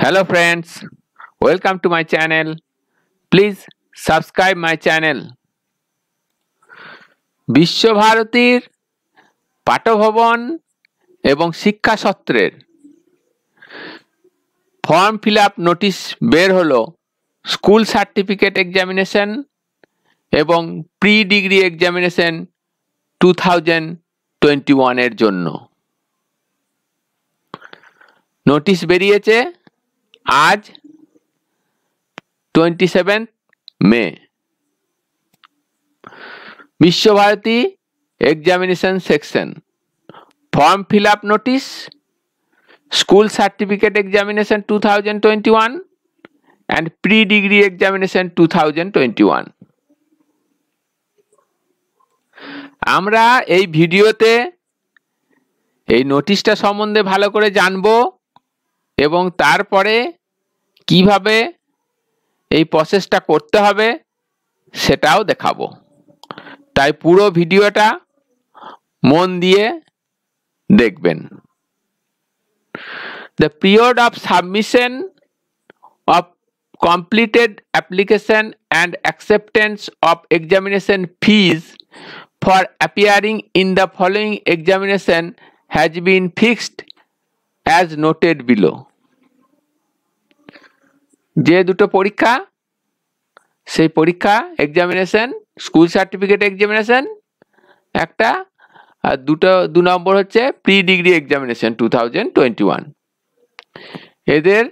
hello friends welcome to my channel please subscribe my channel বিশ্বভারতীর পাঠভবন এবং শিক্ষা সত্রের ফর্ম ফিল আপ নোটিশ বের হলো স্কুল সার্টিফিকেট এক্সামিনেশন এবং pre degree examination two thousand twenty ওয়ানের জন্য নোটিশ বেরিয়েছে আজ twenty seven May Visva Bharati examination section form fill up notice school certificate examination two thousand twenty one and pre degree examination two thousand twenty one আমরা এই ভিডিওতে এই নোটিশটা সম্বন্ধে ভালো করে জানবো এবং তারপরে কিভাবে এই প্রসেসটা করতে হবে সেটাও দেখাবো তাই পুরো ভিডিওটা মন দিয়ে দেখবেন the period of submission of completed application and acceptance of examination fees for appearing in the following examination has been fixed as noted below যে দুটো পরীক্ষা সেই পরীক্ষা এক্সামিনেশন স্কুল সার্টিফিকেট এক্সামিনেশন একটা আর দুটো দু নম্বর হচ্ছে pre degree examination two thousand twenty one এদের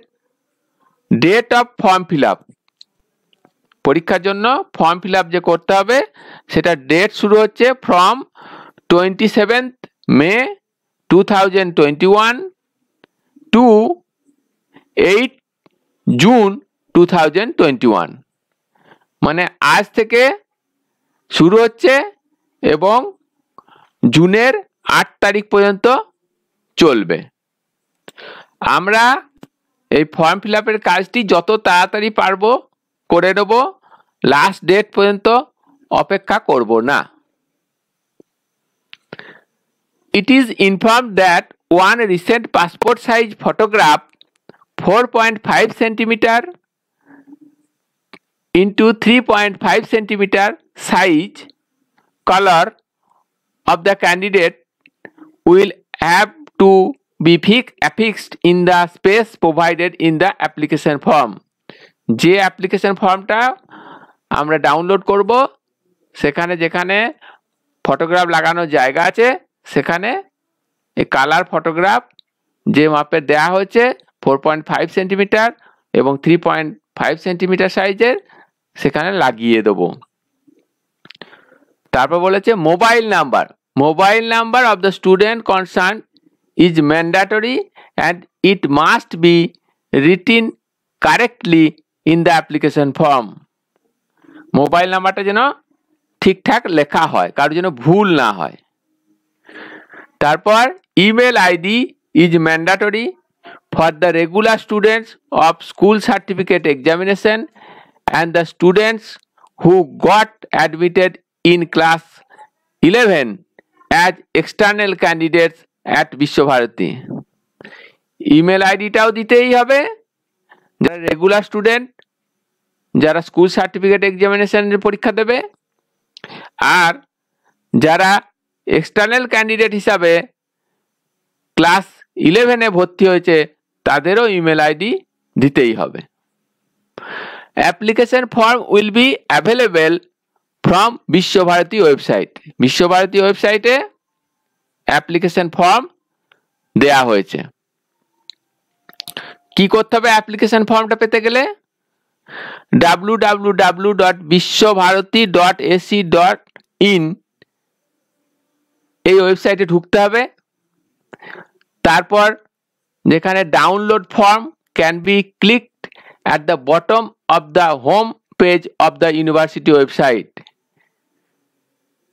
date of form fill up পরীক্ষার জন্য ফর্ম ফিল আপ যে করতে হবে সেটা ডেট শুরু হচ্ছে from twenty seventh May two thousand twenty one to eight June two thousand twenty one মানে আজ থেকে শুরু হচ্ছে এবং জুনের আট তারিখ পর্যন্ত চলবে আমরা এই ফর্ম ফিল আপের কাজটি যত তাড়াতাড়ি পারবো করে নেব লাস্ট ডেট পর্যন্ত অপেক্ষা করব না it is inform that one recent passport size photograph four point five centimetre into three point five centimetre size colour of the candidate will have to be fix, affixed in the space provided in the application form যে application ফর্মটা আমরা download করব সেখানে যেখানে photograph লাগানোর জায়গা আছে সেখানে এই কালার ফটোগ্রাফ যে মাপে দেয়া হয়েছে ফোর পয়েন্ট ফাইভ সেন্টিমিটার এবং থ্রি পয়েন্ট ফাইভ সেন্টিমিটার সাইজের সেখানে লাগিয়ে দেব তারপর বলেছে mobile number mobile number of the student concern is mandatory and it must be written correctly in the application form mobile নাম্বারটা যেন ঠিকঠাক লেখা হয় কারোর যেন ভুল না হয় তারপর email ID is mandatory for the regular students of school certificate examination and the students who got admitted in class 11 as external candidates at Vishwabharati. Email ID Visva Bharati email আইডিটাও jara হবে যারা রেগুলার স্টুডেন্ট যারা school certificate এক্সামিনেশনের পরীক্ষা দেবে আর যারা external candidate হিসাবে class ইলেভেনে ভর্তি হয়েছে তাদেরও ইমেল আইডি দিতেই হবে application form will be available from Visva Bharati website Visva Bharati ওয়েবসাইটে অ্যাপ্লিকেশন ফর্ম দেয়া হয়েছে কি করতে হবে অ্যাপ্লিকেশন ফর্মটা পেতে গেলে W W W dot Visva Bharati dot AC dot in এই ওয়েবসাইটে ঢুকতে হবে তারপর যেখানে download form can be clicked at the bottom of the home page of the university website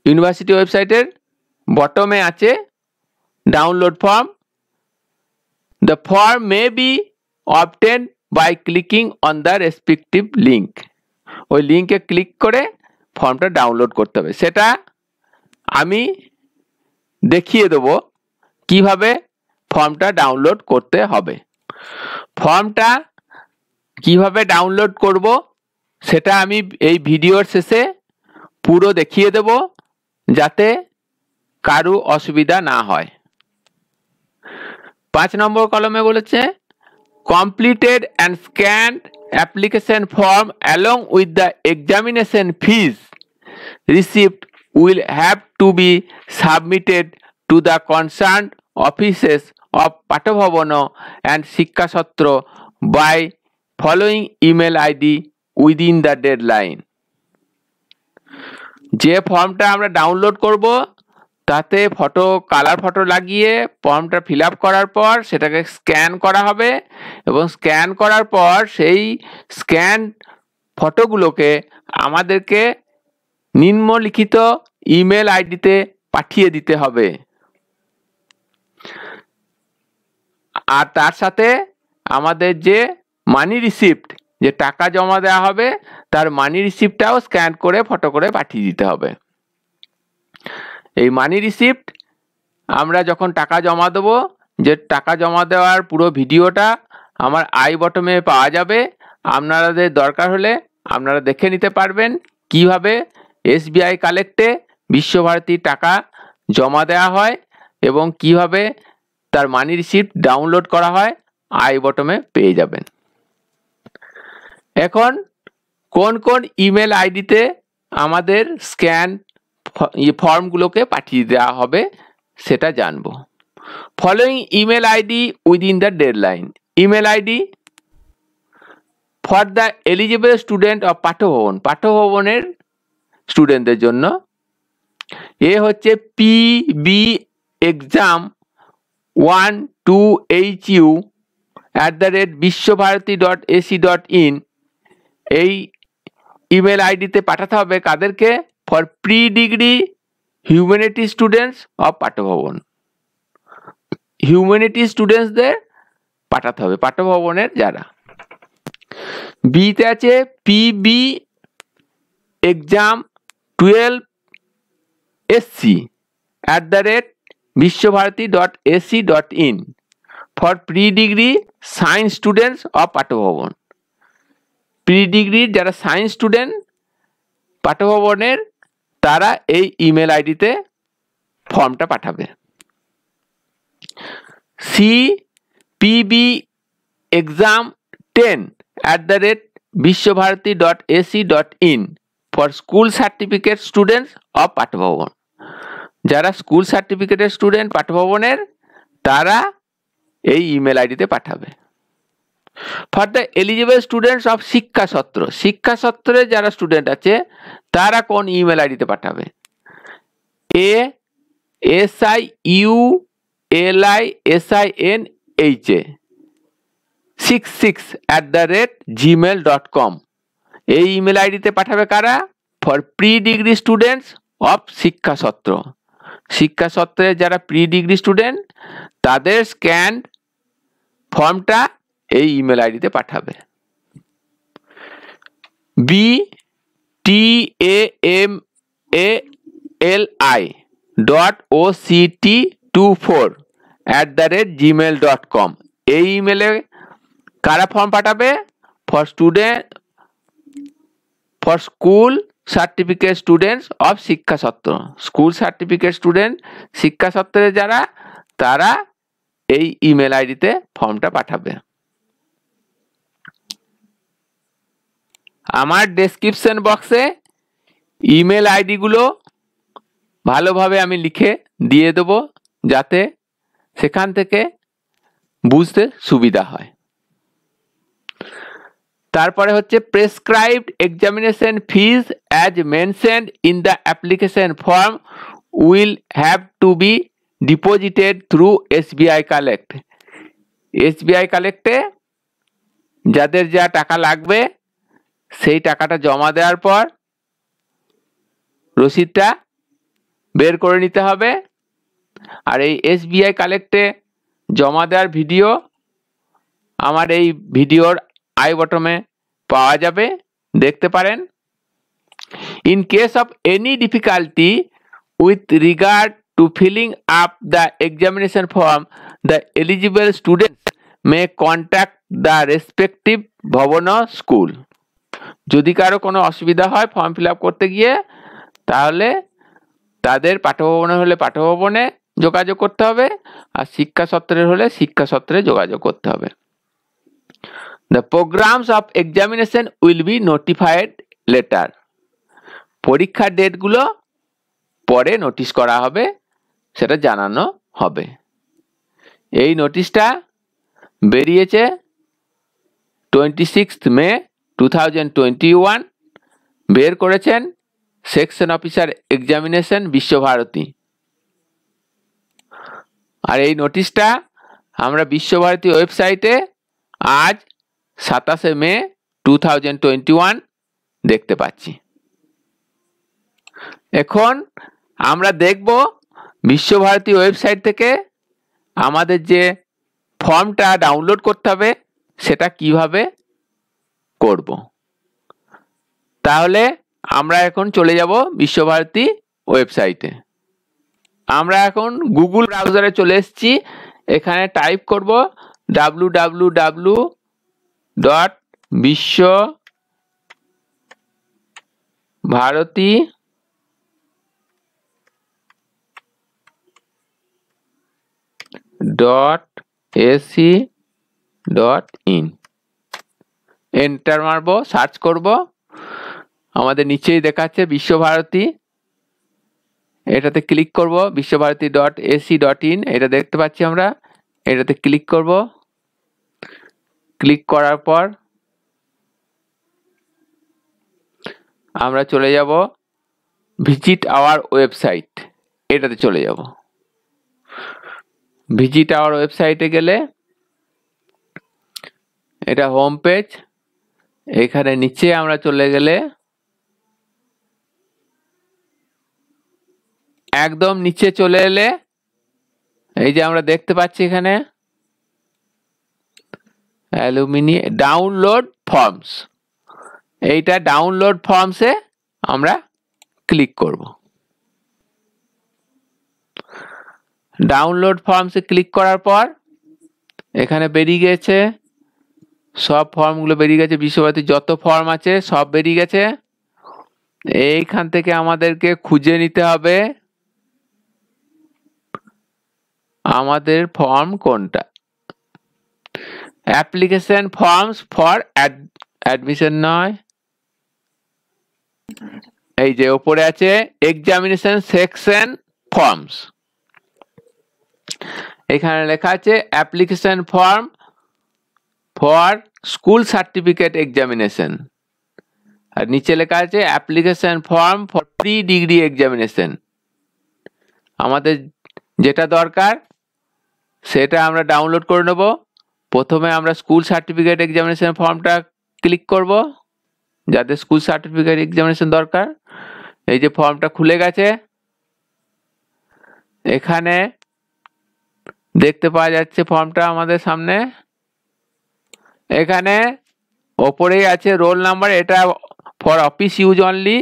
university ওয়েবসাইটের বটমে আছে download form the form may be obtain by clicking on the respective link ওই লিঙ্কে ক্লিক করে ফর্মটা download করতে হবে সেটা আমি দেখিয়ে দেবো কিভাবে ফর্মটা ডাউনলোড করতে হবে ফর্মটা কিভাবে ডাউনলোড করব সেটা আমি এই ভিডিওর শেষে পুরো দেখিয়ে দেব যাতে কারু অসুবিধা না হয় পাঁচ নম্বর কলমে বলেছে completed and scan application form along with the examination fees receipt will have to be submitted to the concern offices of Patha Bhavana and Siksha Satra by following email ID within the deadline যে ফর্মটা আমরা ডাউনলোড করব তাতে photo colour photo লাগিয়ে ফর্মটা feel করার পর সেটাকে স্ক্যান করা হবে এবং স্ক্যান করার পর সেই স্ক্যান ফটোগুলোকে আমাদেরকে নিম্নলিখিত ইমেল আইডিতে পাঠিয়ে দিতে হবে আর তার সাথে আমাদের যে মানি রিসিপ্ট যে টাকা জমা দেওয়া হবে তার মানি রিসিপ্টটাও স্ক্যান করে ফটো করে পাঠিয়ে দিতে হবে এই মানি রিসিপ্ট আমরা যখন টাকা জমা দেবো যে টাকা জমা দেওয়ার পুরো ভিডিওটা আমার আই বটমে পাওয়া যাবে আপনাদের দরকার হলে আপনারা দেখে নিতে পারবেন কিভাবে এসবিআই কালেক্টে বিশ্বভারতীর টাকা জমা দেওয়া হয় এবং কিভাবে তার মানি রিসিপ্ট ডাউনলোড করা হয় আই বটমে পেয়ে যাবেন এখন কোন কোন ইমেল আইডিতে আমাদের স্ক্যান ফর্মগুলোকে পাঠিয়ে দেওয়া হবে সেটা জানব following email ID within the deadline email ID for the eligible student of Patha Bhavana পাঠ্যভবনের স্টুডেন্টদের জন্য এ হচ্ছে PB exam one two H U at the rate Visva Bharati dot AC dot in এই ইমেল আইডিতে পাঠাতে হবে কাদেরকে for pre degree humanity students of Patha Bhavana humanity স্টুডেন্টসদের পাঠাতে হবে পাঠ্যভবনের যারা বিতে আছে PB exam twelve SC at the rate Visva Bharati dot AC dot in for pre degree science students of Patha Bhavana pre ডিগ্রির যারা সায়েন্স স্টুডেন্ট পাঠ্যভবনের তারা এই ইমেল আইডিতে ফর্মটা পাঠাবে C PB exam ten at the rate Visva Bharati dot AC dot in for school certificate students of Patha Bhavana যারা school সার্টিফিকেটের student পাঠভবনের তারা এই ইমেল আইডিতে পাঠাবে for the eligible students of Siksha Satra শিক্ষা সত্রে যারা স্টুডেন্ট আছে তারা কোন ইমেল আইডিতে পাঠাবে A S I U L I S I N H A six six at the rate Gmail dot com এই ইমেল আইডিতে পাঠাবে কারা for pre degree students of Siksha Satra Siksha সত্ত্বে যারা প্রি ডিগ্রি স্টুডেন্ট তাদের স্ক্যান ফর্মটা এই ইমেল আইডিতে পাঠাবে B T A M A L I dot O C T two four at the rate Gmail dot com এই ইমেলে কারা ফর্ম পাঠাবে for student for school certificate students of Siksha সত্ত্ব স্কুল সার্টিফিকেট স্টুডেন্ট শিক্ষা সত্ত্বের যারা তারা এই ইমেল আইডিতে ফর্মটা পাঠাবে আমার ডেসক্রিপশন বক্সে ইমেল আইডিগুলো ভালোভাবে আমি লিখে দিয়ে দেবো যাতে সেখান থেকে বুঝতে সুবিধা হয় তারপরে হচ্ছে prescribed examination fees as mention in the application form will have to be deposited through SBI Collect SBI কালেক্টে যাদের যা টাকা লাগবে সেই টাকাটা জমা দেওয়ার পর রসিদটা বের করে নিতে হবে আর এই এসবিআই কালেক্টে জমা দেওয়ার ভিডিও আমার এই ভিডিওর আই বটমে পাওয়া যাবে দেখতে পারেন in case of any difficulty with regard to filling up the examination form the eligible student may contact the respective Bhavana school যদি কারো কোনো অসুবিধা হয় ফর্ম ফিল করতে গিয়ে তাহলে তাদের পাঠ্যভবনে হলে পাঠভবনে যোগাযোগ করতে হবে আর শিক্ষা সত্রের হলে শিক্ষা সত্রে যোগাযোগ করতে হবে The programs of examination will be notified later. পরীক্ষার ডেটগুলো পরে নোটিশ করা হবে সেটা জানানো হবে এই নোটিশটা বেরিয়েছে twenty sixth May two thousand twenty one বের করেছেন সেকশন অফিসার এক্সামিনেশন বিশ্বভারতী আর এই নোটিশটা আমরা বিশ্বভারতী ওয়েবসাইটে আজ সাতাশে মে টু থাউজেন্ড টোয়েন্টি ওয়ান দেখতে পাচ্ছি এখন আমরা দেখব বিশ্বভারতী ওয়েবসাইট থেকে আমাদের যে ফর্মটা ডাউনলোড করতে হবে সেটা কিভাবে করব তাহলে আমরা এখন চলে যাব বিশ্বভারতী ওয়েবসাইটে আমরা এখন গুগল ব্রাউজারে চলে এসেছি এখানে টাইপ করব ডাব্লু ডাব্লু ডাব্লু ডট বিশ্ব Bharati dot AC dot in enter মারবো সার্চ করব আমাদের নিচেই দেখাচ্ছে বিশ্বভারতী এটাতে ক্লিক করব Visva Bharati dot AC dot in এটা দেখতে পাচ্ছি আমরা এটাতে ক্লিক করবো ক্লিক করার পর আমরা চলে যাব ভিজিট আওয়ার ওয়েবসাইট এটাতে চলে যাব ভিজিট আওয়ার ওয়েবসাইটে গেলে এটা হোম পেজ এখানে নিচে আমরা চলে গেলে একদম নিচে চলে এলে এই যে আমরা দেখতে পাচ্ছি এখানে অ্যালুমিনিয়াম ডাউনলোড ফর্মস এইটা ডাউনলোড ফর্মসে আমরা ক্লিক করব ডাউনলোড ফর্মসে ক্লিক করার পর এখানে বেরিয়ে গেছে সব ফর্মগুলো বেরিয়ে গেছে বিশ্বভারতী যত ফর্ম আছে সব বেরিয়ে গেছে এইখান থেকে আমাদেরকে খুঁজে নিতে হবে আমাদের ফর্ম কোনটা অ্যাপ্লিকেশন ফর্মস ফর অ্যাডমিশন নয় এই যে ওপরে আছে এক্সামিনেশন সেকশন ফর্মস এখানে লেখা আছে application form for school certificate examination আর নিচে লেখা আছে application form for pre degree examination আমাদের যেটা দরকার সেটা আমরা ডাউনলোড করে নেবো প্রথমে আমরা স্কুল সার্টিফিকেট এক্সামিনেশন ফর্মটা ক্লিক করব যাদের স্কুল সার্টিফিকেট এক্সামিনেশন দরকার এই যে ফর্মটা খুলে গেছে এখানে দেখতে পাওয়া যাচ্ছে ফর্মটা আমাদের সামনে এখানে ওপরেই আছে রোল নাম্বার এটা ফর অফিস ইউজ অনলি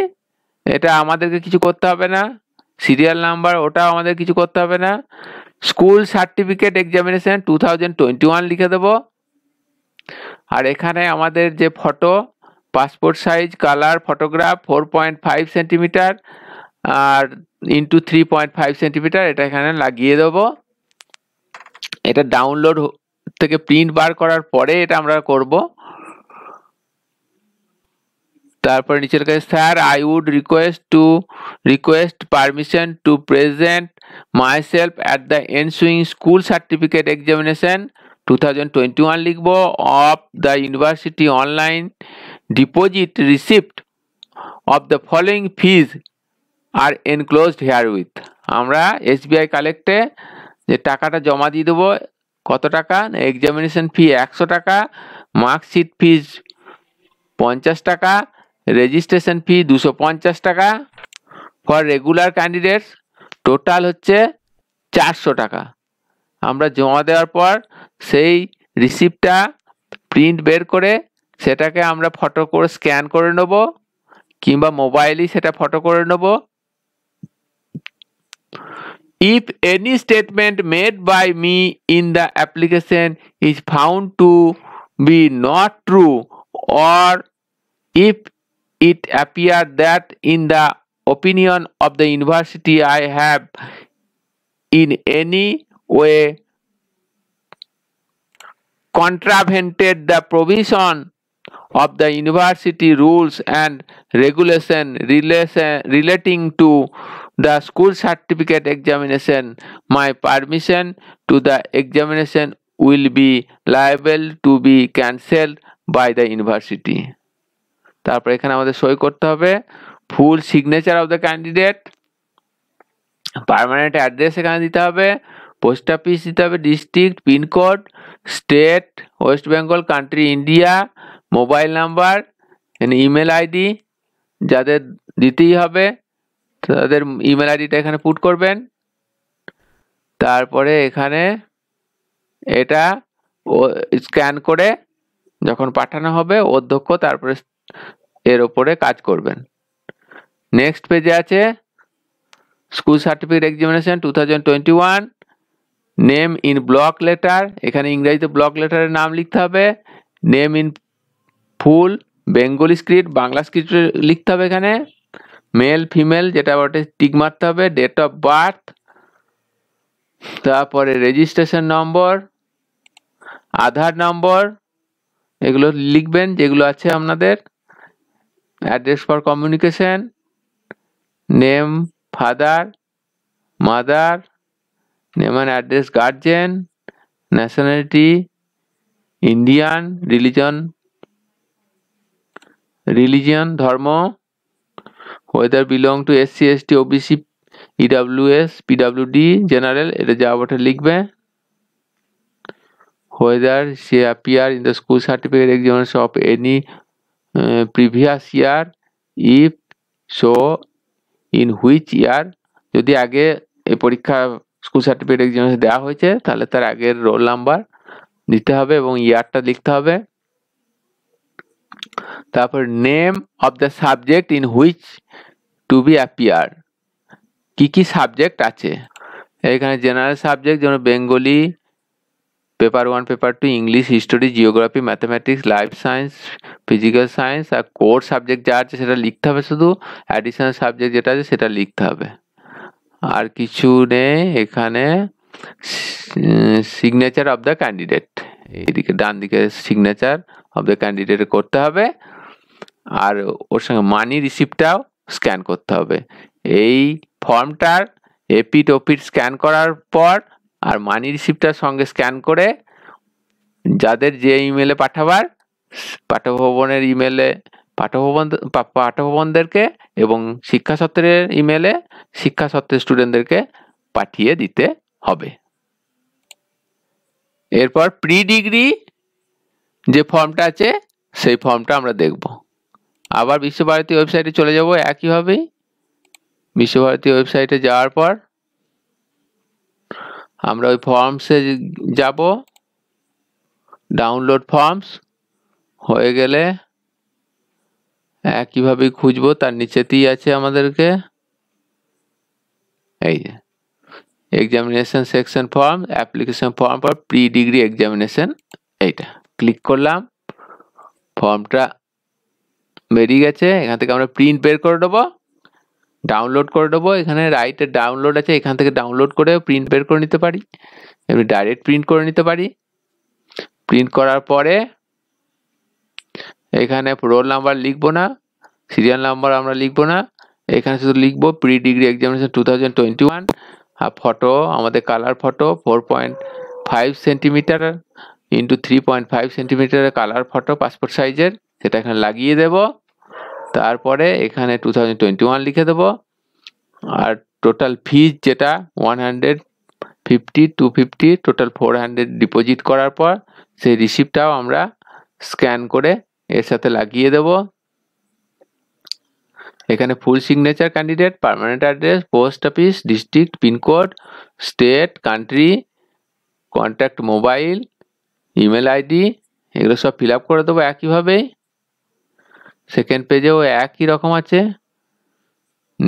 এটা আমাদেরকে কিছু করতে হবে না সিরিয়াল নাম্বার ওটা আমাদের কিছু করতে হবে না school certificate examination two thousand twenty one লিখে দেবো আর এখানে আমাদের যে photo passport size colour photograph four point five centimetre আর into three point five centimetre এটা এখানে লাগিয়ে দেবো এটা ডাউনলোড থেকে প্রিন্ট বার করার পরে এটা আমরা করব তারপরে নিচের কাছে sir I would request to request permission to present myself at the ensuing school certificate examination 2021 লিখব of the university online deposit receipt of the following fees are enclosed here with আমরা এসবিআই কালেক্টে যে টাকাটা জমা দিয়ে দেবো কত টাকা এক্সামিনেশন ফি একশো টাকা মার্কশিট ফিজ পঞ্চাশ টাকা রেজিস্ট্রেশন ফি দুশো পঞ্চাশ টাকা ফর রেগুলার ক্যান্ডিডেটস টোটাল হচ্ছে চারশো টাকা আমরা জমা দেওয়ার পর সেই রিসিপ্টটা প্রিন্ট বের করে সেটাকে আমরা ফটো করে স্ক্যান করে নেব কিংবা মোবাইলই সেটা ফটো করে নেব if any statement made by me in the application is found to be not true or if it appear that in the opinion of the university I have in any way contravented the provision of the university rules and regulation relating to the school certificate examination my permission to the examination will be liable to be cancelled by the university তারপর এখানে আমাদের সই করতে হবে full signature of the candidate permanent address এখানে দিতে হবে post office দিতে হবে district pin code state West Bengal country India mobile number email ID যাদের দিতেই হবে তাদের ইমেল আইডিটা এখানে পুট করবেন তারপরে এখানে এটা স্ক্যান করে যখন পাঠানো হবে অধ্যক্ষ তারপরে এর ওপরে কাজ করবেন নেক্সট পেজে আছে school certificate examination two thousand twenty one name in block letter এখানে ইংরেজিতে ব্লক লেটারের নাম লিখতে হবে name in full Bengali script Bangla script লিখতে হবে এখানে মেল ফিমেল যেটা বটে টিক মারতে হবে ডেট অফ বার্থ তারপরে রেজিস্ট্রেশন নম্বর আধার নম্বর এগুলো লিখবেন যেগুলো আছে আপনাদের address for communication name father mother name and address guardian nationality Indian religion religion ধর্ম whether belong to SC ST OBC S P W D general এটা যা বটে লিখবে ওয়েদার সে appear in the school certificate examination of any previous year if so in which year যদি আগে এই পরীক্ষা স্কুল সার্টিফিকেট এক্সামিনেশন দেওয়া হয়েছে তাহলে তার আগের রোল নাম্বার দিতে হবে এবং ইয়ারটা লিখতে হবে তারপর name of the subject in which to be appear কী কী সাবজেক্ট আছে এখানে জেনারেল সাবজেক্ট যেমন Bengali paper one paper two English history geography mathematics life science physical science আর কোর সাবজেক্ট যা আছে সেটা লিখতে হবে শুধু অ্যাডিশনাল সাবজেক্ট যেটা আছে সেটা লিখতে হবে আর কিছু নেই এখানে সিগনেচার অফ দ্য ক্যান্ডিডেট এদিকে ডান দিকে সিগনেচার অফ দ্য ক্যান্ডিডেট করতে হবে আর ওর সঙ্গে মানি রিসিপ্টটাও স্ক্যান করতে হবে এই ফর্মটার এপিট ওপিট স্ক্যান করার পর আর মানি রিসিপ্টটার সঙ্গে স্ক্যান করে যাদের যে ইমেলে পাঠাবার পাঠ্যভবনের ইমেলে পাঠ্যভবন পাঠভবনদেরকে এবং শিক্ষা সত্রের ইমেলে শিক্ষা সত্রের স্টুডেন্টদেরকে পাঠিয়ে দিতে হবে এরপর প্রি ডিগ্রি যে ফর্মটা আছে সেই ফর্মটা আমরা দেখব আবার বিশ্বভারতী ওয়েবসাইটে চলে যাব একইভাবেই বিশ্বভারতী ওয়েবসাইটে যাওয়ার পর আমরা ওই ফর্মসে যাব ডাউনলোড ফর্মস হয়ে গেলে একইভাবে খুঁজবো তার নিচেতেই আছে আমাদেরকে এই যে examination section form application form for pre degree examination এইটা ক্লিক করলাম ফর্মটা বেরিয়ে গেছে এখান থেকে আমরা প্রিন্ট বের করে দেবো ডাউনলোড করে নেবো এখানে রাইটে ডাউনলোড আছে এখান থেকে ডাউনলোড করে প্রিন্ট বের করে নিতে পারি এমনি ডাইরেক্ট প্রিন্ট করে নিতে পারি প্রিন্ট করার পরে এখানে রোল নাম্বার লিখবো না সিরিয়াল নাম্বার আমরা লিখবো না এখানে শুধু লিখবো pre degree examination two thousand twenty one আর ফটো আমাদের colour photo four point five centimetre into three point five সেন্টিমিটারের কালার ফটো পাসপোর্ট সাইজের সেটা এখানে লাগিয়ে দেবো তারপরে এখানে টু থাউজেন্ড টোয়েন্টি ওয়ান লিখে দেবো আর টোটাল ফিজ যেটা one hundred fifty two fifty total four hundred deposit করার পর সেই রিসিপ্টটাও আমরা স্ক্যান করে এর সাথে লাগিয়ে দেব এখানে full signature candidate permanent address post office district pin code state country contact mobile email ID এগুলো সব ফিল আপ করে দেবো একইভাবেই সেকেন্ড পেজেও একই রকম আছে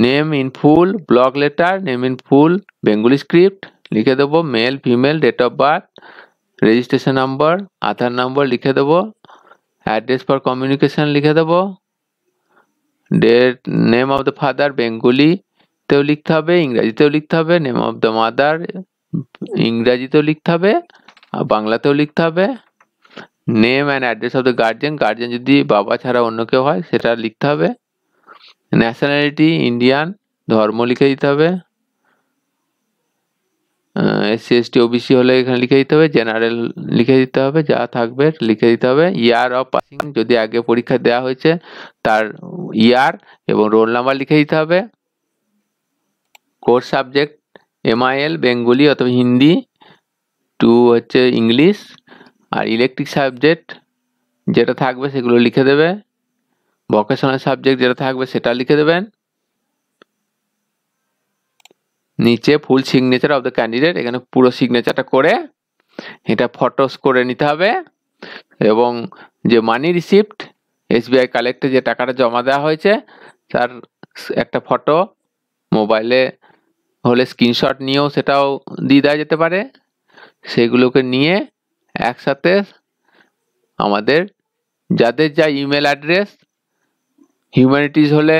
name in full block letter name in full Bengali script লিখে দেবো male female date of birth registration number Aadhaar number লিখে দেবো অ্যাড্রেস ফর কমিউনিকেশন লিখে দেবো date name of the father বেঙ্গলিতেও লিখতে হবে ইংরাজিতেও লিখতে হবে নেম অফ দ্য মাদার ইংরাজিতেও লিখতে হবে আর বাংলাতেও লিখতে হবে name and address of the guardian guardian যদি বাবা ছাড়া অন্য কেউ হয় সেটা লিখতে হবে ন্যাশনালিটি ইন্ডিয়ান ধর্ম লিখে দিতে হবে এসসি এসটি ওবিসি হলে এখানে লিখে দিতে হবে জেনারেল লিখে দিতে হবে যা থাকবে লিখে দিতে হবে ইয়ার অফ পাসিং যদি আগে পরীক্ষা দেওয়া হয়েছে তার ইয়ার এবং রোল নাম্বার লিখে দিতে হবে কোর্স সাবজেক্ট এমআইএল বেঙ্গলি অথবা হিন্দি টু হচ্ছে ইংলিশ আর ইলেকট্রিক সাবজেক্ট যেটা থাকবে সেগুলো লিখে দেবে ভকেশনাল সাবজেক্ট যেটা থাকবে সেটা লিখে দেবেন নিচে full signature of the candidate এখানে পুরো সিগনেচারটা করে এটা ফটোস করে নিতে হবে এবং যে মানি রিসিপ্ট এসবিআই কালেক্টে যে টাকাটা জমা দেওয়া হয়েছে তার একটা ফটো মোবাইলে হলে স্ক্রিনশট নিয়েও সেটাও দিয়ে দেওয়া যেতে পারে সেগুলোকে নিয়ে একসাথে আমাদের যাদের যা ইমেল অ্যাড্রেস হিউম্যানিটিস হলে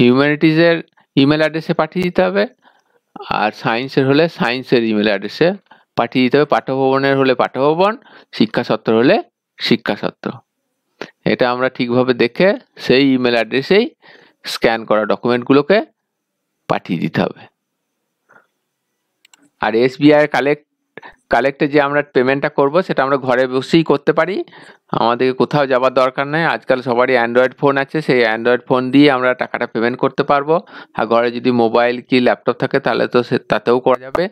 হিউম্যানিটিসের ইমেল অ্যাড্রেসে পাঠিয়ে দিতে হবে আর সায়েন্সের হলে সায়েন্সের ইমেল অ্যাড্রেসে পাঠিয়ে দিতে হবে পাঠ্যভবনের হলে পাঠ্যভবন শিক্ষা সত্র হলে শিক্ষা সত্র এটা আমরা ঠিকভাবে দেখে সেই ইমেল অ্যাড্রেসেই স্ক্যান করা ডকুমেন্টগুলোকে পাঠিয়ে দিতে হবে আর এসবিআই কালেক্ট কালেক্টে যে আমরা পেমেন্টটা করব সেটা আমরা ঘরে বসেই করতে পারি আমাদেরকে কোথাও যাওয়ার দরকার নেই আজকাল সবারই অ্যান্ড্রয়েড ফোন আছে সেই অ্যান্ড্রয়েড ফোন দিয়ে আমরা টাকাটা পেমেন্ট করতে পারবো আর ঘরে যদি মোবাইল কি ল্যাপটপ থাকে তাহলে তো সে তাতেও করা যাবে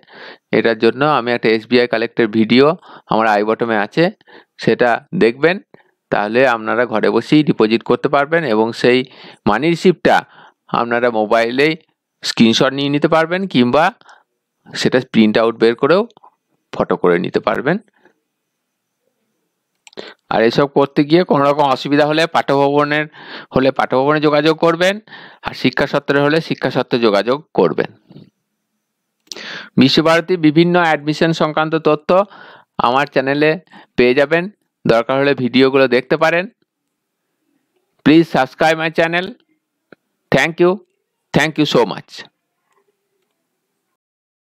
এটার জন্য আমি একটা এসবিআই কালেক্টের ভিডিও আমার আই বটমে আছে সেটা দেখবেন তাহলে আপনারা ঘরে বসেই ডিপোজিট করতে পারবেন এবং সেই মানি রিসিপ্টটা আপনারা মোবাইলেই স্ক্রিনশট নিয়ে নিতে পারবেন কিংবা সেটা প্রিন্ট আউট বের করেও ফটো করে নিতে পারবেন আর এসব করতে গিয়ে কোনো রকম অসুবিধা হলে পাঠ্যভবনের হলে পাঠ্যভবনে যোগাযোগ করবেন আর শিক্ষা সত্ত্বে হলে শিক্ষা সত্ত্বে যোগাযোগ করবেন বিশ্বভারতী বিভিন্ন অ্যাডমিশন সংক্রান্ত তথ্য আমার চ্যানেলে পেয়ে যাবেন দরকার হলে ভিডিওগুলো দেখতে পারেন please subscribe my channel thank you thank you so much